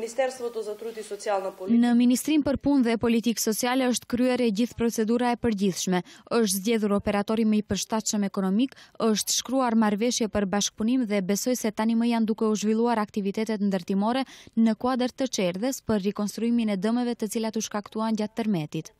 Në Ministrin për punë dhe politikë sociale është kryere gjithë procedura e përgjithshme, është zgjedhur operatori me i përshtachëm ekonomik, është shkruar marveshje për bashkëpunim dhe besoj se tani më janë duke u zhvilluar aktivitetet ndërtimore në kuadrë të qerdhes për rikonstruimin e dëmeve të cilat u shkaktuan gjatë tërmetit.